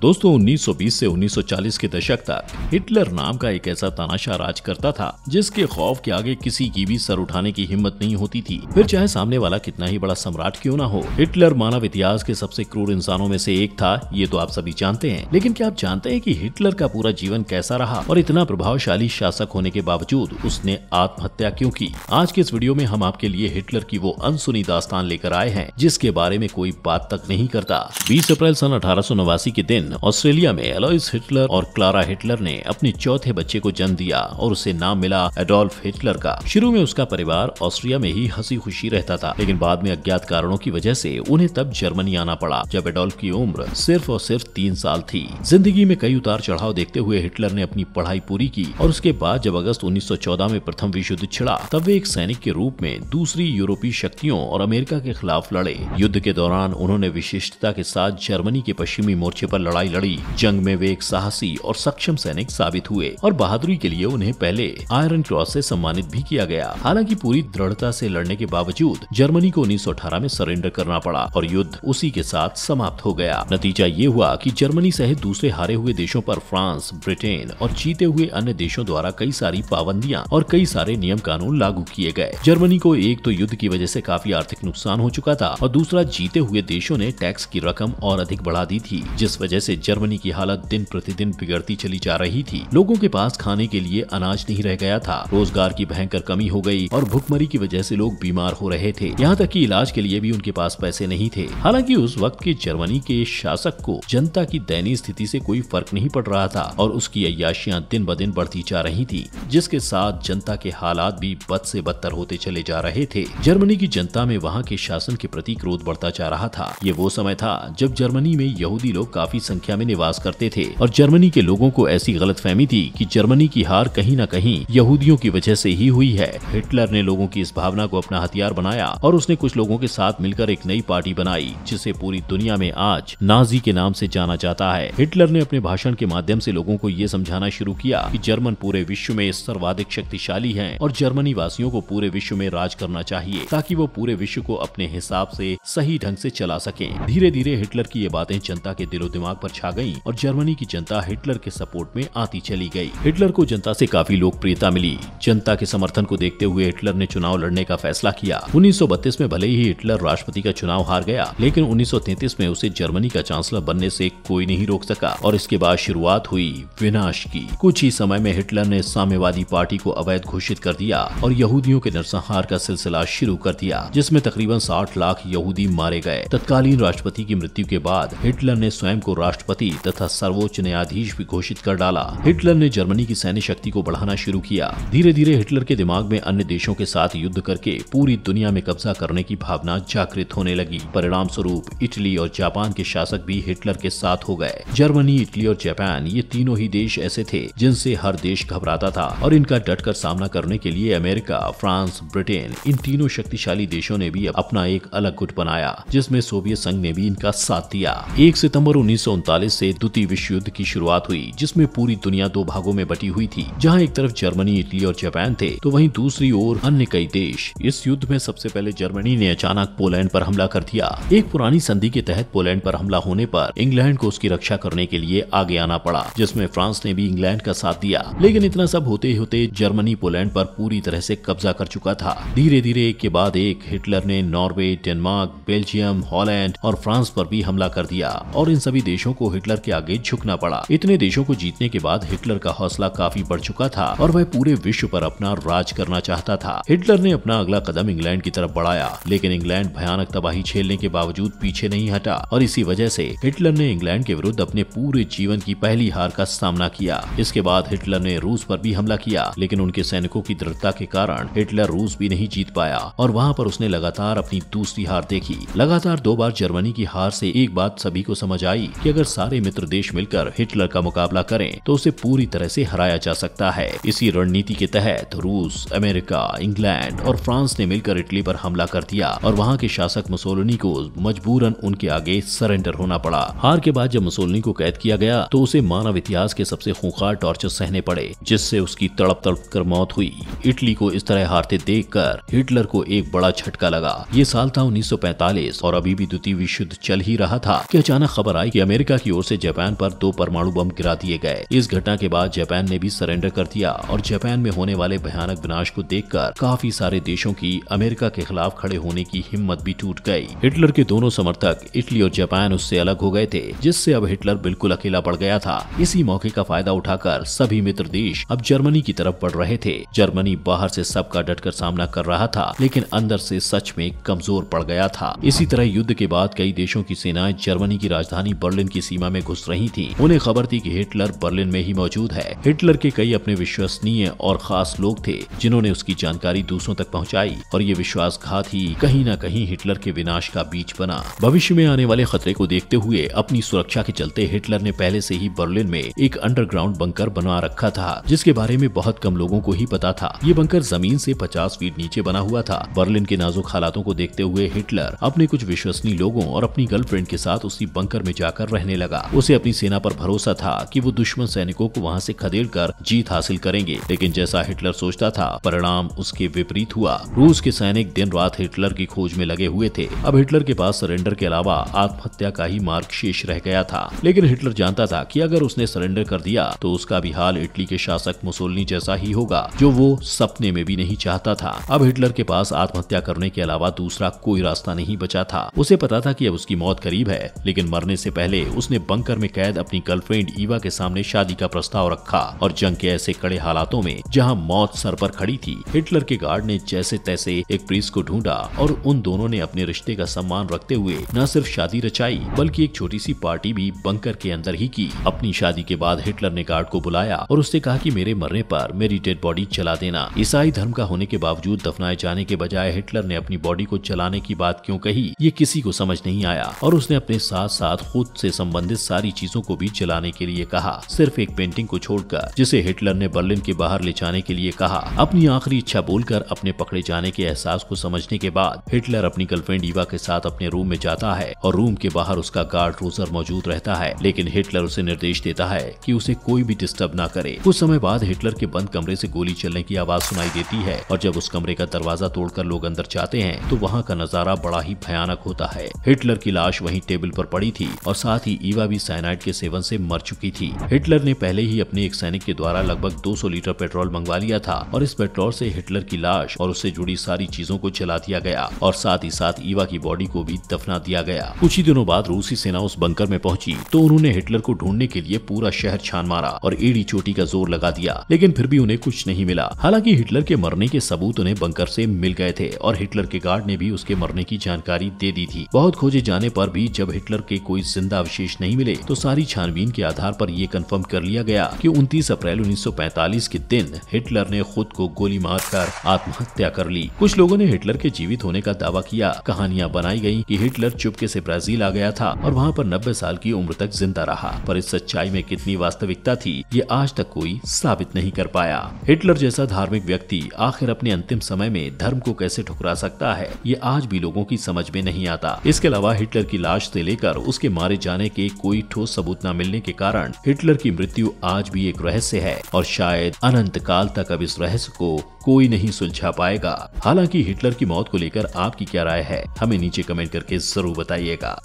दोस्तों 1920 से 1940 के दशक तक हिटलर नाम का एक ऐसा तानाशाह राज करता था जिसके खौफ के आगे किसी की भी सर उठाने की हिम्मत नहीं होती थी फिर चाहे सामने वाला कितना ही बड़ा सम्राट क्यों ना हो हिटलर मानव इतिहास के सबसे क्रूर इंसानों में से एक था ये तो आप सभी जानते हैं लेकिन क्या आप जानते हैं की हिटलर का पूरा जीवन कैसा रहा और इतना प्रभावशाली शासक होने के बावजूद उसने आत्महत्या क्यों की आज के इस वीडियो में हम आपके लिए हिटलर की वो अनसुनी दास्तान लेकर आए हैं जिसके बारे में कोई बात तक नहीं करता बीस अप्रैल सन अठारह के दिन दिन ऑस्ट्रेलिया में एलोइस हिटलर और क्लारा हिटलर ने अपने चौथे बच्चे को जन्म दिया और उसे नाम मिला एडोल्फ हिटलर का शुरू में उसका परिवार ऑस्ट्रिया में ही हंसी खुशी रहता था लेकिन बाद में अज्ञात कारणों की वजह से उन्हें तब जर्मनी आना पड़ा जब एडोल्फ की उम्र सिर्फ और सिर्फ तीन साल थी जिंदगी में कई उतार चढ़ाव देखते हुए हिटलर ने अपनी पढ़ाई पूरी की और उसके बाद जब अगस्त उन्नीस में प्रथम विश्व युद्ध छिड़ा तब वे एक सैनिक के रूप में दूसरी यूरोपीय शक्तियों और अमेरिका के खिलाफ लड़े युद्ध के दौरान उन्होंने विशिष्टता के साथ जर्मनी के पश्चिमी मोर्चे आरोप लड़ा लड़ाई लड़ी जंग में वे एक साहसी और सक्षम सैनिक साबित हुए और बहादुरी के लिए उन्हें पहले आयरन क्रॉस से सम्मानित भी किया गया हालांकि पूरी दृढ़ता से लड़ने के बावजूद जर्मनी को 1918 में सरेंडर करना पड़ा और युद्ध उसी के साथ समाप्त हो गया नतीजा ये हुआ की जर्मनी सहित दूसरे हारे हुए देशों आरोप फ्रांस ब्रिटेन और जीते हुए अन्य देशों द्वारा कई सारी पाबंदियाँ और कई सारे नियम कानून लागू किए गए जर्मनी को एक तो युद्ध की वजह से काफी आर्थिक नुकसान हो चुका था और दूसरा जीते हुए देशों ने टैक्स की रकम और अधिक बढ़ा दी थी जिस वजह से जर्मनी की हालत दिन प्रतिदिन बिगड़ती चली जा रही थी लोगों के पास खाने के लिए अनाज नहीं रह गया था रोजगार की भयंकर कमी हो गई और भुखमरी की वजह से लोग बीमार हो रहे थे यहाँ तक कि इलाज के लिए भी उनके पास पैसे नहीं थे हालांकि उस वक्त के जर्मनी के शासक को जनता की दयनीय स्थिति से कोई फर्क नहीं पड़ रहा था और उसकी अयाशियाँ दिन ब दिन बढ़ती जा रही थी जिसके साथ जनता के हालात भी बद से बदतर होते चले जा रहे थे जर्मनी की जनता में वहाँ के शासन के प्रति क्रोध बढ़ता जा रहा था ये वो समय था जब जर्मनी में यहूदी लोग काफी संख्या में निवास करते थे और जर्मनी के लोगों को ऐसी गलतफहमी थी कि जर्मनी की हार कहीं न कहीं यहूदियों की वजह से ही हुई है हिटलर ने लोगों की इस भावना को अपना हथियार बनाया और उसने कुछ लोगों के साथ मिलकर एक नई पार्टी बनाई जिसे पूरी दुनिया में आज नाजी के नाम ऐसी जाना जाता है हिटलर ने अपने भाषण के माध्यम ऐसी लोगों को ये समझाना शुरू किया कि जर्मन पूरे विश्व में सर्वाधिक शक्तिशाली है और जर्मनी वासियों को पूरे विश्व में राज करना चाहिए ताकि वो पूरे विश्व को अपने हिसाब ऐसी सही ढंग ऐसी चला सके धीरे धीरे हिटलर की ये बातें जनता के दिलो दिमाग पर छा गयी और जर्मनी की जनता हिटलर के सपोर्ट में आती चली गई हिटलर को जनता से काफी लोकप्रियता मिली जनता के समर्थन को देखते हुए हिटलर ने चुनाव लड़ने का फैसला किया उन्नीस में भले ही हिटलर राष्ट्रपति का चुनाव हार गया लेकिन उन्नीस में उसे जर्मनी का चांसलर बनने से कोई नहीं रोक सका और इसके बाद शुरुआत हुई विनाश की कुछ ही समय में हिटलर ने साम्यवादी पार्टी को अवैध घोषित कर दिया और यहूदियों के नरसंहार का सिलसिला शुरू कर दिया जिसमे तकरीबन साठ लाख यहूदी मारे गए तत्कालीन राष्ट्रपति की मृत्यु के बाद हिटलर ने स्वयं को राष्ट्र राष्ट्रपति तथा सर्वोच्च न्यायाधीश भी घोषित कर डाला हिटलर ने जर्मनी की सैन्य शक्ति को बढ़ाना शुरू किया धीरे धीरे हिटलर के दिमाग में अन्य देशों के साथ युद्ध करके पूरी दुनिया में कब्जा करने की भावना जागृत होने लगी परिणाम स्वरूप इटली और जापान के शासक भी हिटलर के साथ हो गए जर्मनी इटली और जापान ये तीनों ही देश ऐसे थे जिनसे हर देश घबराता था और इनका डट कर सामना करने के लिए अमेरिका फ्रांस ब्रिटेन इन तीनों शक्तिशाली देशों ने भी अपना एक अलग गुट बनाया जिसमें सोवियत संघ ने भी इनका साथ दिया एक सितंबर उन्नीस से द्वितीय विश्व युद्ध की शुरुआत हुई जिसमें पूरी दुनिया दो भागों में बटी हुई थी जहां एक तरफ जर्मनी इटली और जापान थे तो वहीं दूसरी ओर अन्य कई देश इस युद्ध में सबसे पहले जर्मनी ने अचानक पोलैंड पर हमला कर दिया एक पुरानी संधि के तहत पोलैंड पर हमला होने पर इंग्लैंड को उसकी रक्षा करने के लिए आगे आना पड़ा जिसमें फ्रांस ने भी इंग्लैंड का साथ दिया लेकिन इतना सब होते होते जर्मनी पोलैंड पर पूरी तरह से कब्जा कर चुका था धीरे धीरे एक के बाद एक हिटलर ने नॉर्वे डेनमार्क बेल्जियम हॉलैंड और फ्रांस पर भी हमला कर दिया और इन सभी देशों देशों को हिटलर के आगे झुकना पड़ा इतने देशों को जीतने के बाद हिटलर का हौसला काफी बढ़ चुका था और वह पूरे विश्व पर अपना राज करना चाहता था हिटलर ने अपना अगला कदम इंग्लैंड की तरफ बढ़ाया लेकिन इंग्लैंड भयानक तबाही झेलने के बावजूद पीछे नहीं हटा और इसी वजह से हिटलर ने इंग्लैंड के विरुद्ध अपने पूरे जीवन की पहली हार का सामना किया इसके बाद हिटलर ने रूस पर भी हमला किया लेकिन उनके सैनिकों की दृढ़ता के कारण हिटलर रूस भी नहीं जीत पाया और वहाँ पर उसने लगातार अपनी दूसरी हार देखी लगातार दो बार जर्मनी की हार से एक बात सभी को समझ आई कि अगर सारे मित्र देश मिलकर हिटलर का मुकाबला करें तो उसे पूरी तरह से हराया जा सकता है इसी रणनीति के तहत रूस अमेरिका इंग्लैंड और फ्रांस ने मिलकर इटली पर हमला कर दिया और वहाँ के शासक मुसोलिनी को मजबूरन उनके आगे सरेंडर होना पड़ा हार के बाद जब मुसोलिनी को कैद किया गया तो उसे मानव इतिहास के सबसे खूंखार टॉर्चर सहने पड़े जिससे उसकी तड़प तड़प कर मौत हुई इटली को इस तरह हारते देख कर हिटलर को एक बड़ा झटका लगा ये साल था उन्नीस और अभी भी द्वितीय विश्व युद्ध चल ही रहा था की अचानक खबर आई की अमेरिका अमेरिका की ओर से जापान पर दो परमाणु बम गिरा दिए गए इस घटना के बाद जापान ने भी सरेंडर कर दिया और जापान में होने वाले भयानक विनाश को देखकर काफी सारे देशों की अमेरिका के खिलाफ खड़े होने की हिम्मत भी टूट गई हिटलर के दोनों समर्थक इटली और जापान उससे अलग हो गए थे जिससे अब हिटलर बिल्कुल अकेला पड़ गया था इसी मौके का फायदा उठाकर सभी मित्र देश अब जर्मनी की तरफ बढ़ रहे थे जर्मनी बाहर से सबका डटकर सामना कर रहा था लेकिन अंदर से सच में कमजोर पड़ गया था इसी तरह युद्ध के बाद कई देशों की सेनाएं जर्मनी की राजधानी बर्लिन की सीमा में घुस रही थी उन्हें खबर थी की हिटलर बर्लिन में ही मौजूद है हिटलर के कई अपने विश्वसनीय और खास लोग थे जिन्होंने उसकी जानकारी दूसरों तक पहुँचाई और ये विश्वासघात ही कहीं न कहीं हिटलर के विनाश का बीच बना भविष्य में आने वाले खतरे को देखते हुए अपनी सुरक्षा के चलते हिटलर ने पहले से ही बर्लिन में एक अंडरग्राउंड बंकर बना रखा था जिसके बारे में बहुत कम लोगों को ही पता था ये बंकर जमीन से 50 फीट नीचे बना हुआ था बर्लिन के नाजुक हालातों को देखते हुए हिटलर अपने कुछ विश्वसनीय लोगों और अपनी गर्लफ्रेंड के साथ उसी बंकर में जाकर रह रहने लगा उसे अपनी सेना पर भरोसा था कि वो दुश्मन सैनिकों को वहाँ से खदेड़ कर जीत हासिल करेंगे लेकिन जैसा हिटलर सोचता था परिणाम उसके विपरीत हुआ रूस के सैनिक दिन रात हिटलर की खोज में लगे हुए थे अब हिटलर के पास सरेंडर के अलावा आत्महत्या का ही मार्ग शेष रह गया था लेकिन हिटलर जानता था की अगर उसने सरेंडर कर दिया तो उसका भी हाल इटली के शासक मुसोलनी जैसा ही होगा जो वो सपने में भी नहीं चाहता था अब हिटलर के पास आत्महत्या करने के अलावा दूसरा कोई रास्ता नहीं बचा था उसे पता था कि अब उसकी मौत करीब है लेकिन मरने से पहले उसने बंकर में कैद अपनी गर्लफ्रेंड ईवा के सामने शादी का प्रस्ताव रखा और जंग के ऐसे कड़े हालातों में जहाँ मौत सर पर खड़ी थी हिटलर के गार्ड ने जैसे तैसे एक प्रीस को ढूंढा और उन दोनों ने अपने रिश्ते का सम्मान रखते हुए न सिर्फ शादी रचाई बल्कि एक छोटी सी पार्टी भी बंकर के अंदर ही की अपनी शादी के बाद हिटलर ने गार्ड को बुलाया और उससे कहा कि मेरे मरने पर मेरी डेड बॉडी चला देना ईसाई धर्म का होने के बावजूद दफनाए जाने के बजाय हिटलर ने अपनी बॉडी को चलाने की बात क्यों कही ये किसी को समझ नहीं आया और उसने अपने साथ साथ खुद से संबंधित सारी चीजों को भी जलाने के लिए कहा सिर्फ एक पेंटिंग को छोड़कर जिसे हिटलर ने बर्लिन के बाहर ले जाने के लिए कहा अपनी आखिरी इच्छा बोलकर अपने पकड़े जाने के एहसास को समझने के बाद हिटलर अपनी गर्लफ्रेंड ईवा के साथ अपने रूम में जाता है और रूम के बाहर उसका गार्ड रोजर मौजूद रहता है लेकिन हिटलर उसे निर्देश देता है की उसे कोई भी डिस्टर्ब न करे कुछ समय बाद हिटलर के बंद कमरे ऐसी गोली चलने की आवाज सुनाई देती है और जब उस कमरे का दरवाजा तोड़कर लोग अंदर जाते हैं तो वहाँ का नजारा बड़ा ही भयानक होता है हिटलर की लाश वहीं टेबल पर पड़ी थी और साथ ही की ईवा भी साइनाइड के सेवन से मर चुकी थी हिटलर ने पहले ही अपने एक सैनिक के द्वारा लगभग 200 लीटर पेट्रोल मंगवा लिया था और इस पेट्रोल से हिटलर की लाश और उससे जुड़ी सारी चीजों को चला दिया गया और साथ ही साथ ईवा की बॉडी को भी दफना दिया गया कुछ ही दिनों बाद रूसी सेना उस बंकर में पहुंची तो उन्होंने हिटलर को ढूंढने के लिए पूरा शहर छान मारा और एड़ी चोटी का जोर लगा दिया लेकिन फिर भी उन्हें कुछ नहीं मिला हालांकि हिटलर के मरने के सबूत उन्हें बंकर से मिल गए थे और हिटलर के गार्ड ने भी उसके मरने की जानकारी दे दी थी बहुत खोजे जाने पर भी जब हिटलर के कोई जिंदा अवशेष नहीं मिले तो सारी छानबीन के आधार पर ये कंफर्म कर लिया गया कि 29 अप्रैल 1945 के दिन हिटलर ने खुद को गोली मार कर आत्महत्या कर ली कुछ लोगों ने हिटलर के जीवित होने का दावा किया कहानियां बनाई गयी की हिटलर चुपके ऐसी ब्राजील आ गया था और वहाँ आरोप नब्बे साल की उम्र तक जिंदा रहा पर इस सच्चाई में कितनी वास्तविकता थी ये आज तक कोई साबित नहीं कर पाया हिटलर जैसा धार्मिक व्यक्ति आखिर अपने अंतिम समय में धर्म को कैसे ठुकरा सकता है ये आज भी लोगों की समझ में नहीं आता इसके अलावा हिटलर की लाश से लेकर उसके मारे जाने जाने के कोई ठोस सबूत न मिलने के कारण हिटलर की मृत्यु आज भी एक रहस्य है और शायद अनंत काल तक अब इस रहस्य को कोई नहीं सुलझा पाएगा हालांकि हिटलर की मौत को लेकर आपकी क्या राय है हमें नीचे कमेंट करके जरूर बताइएगा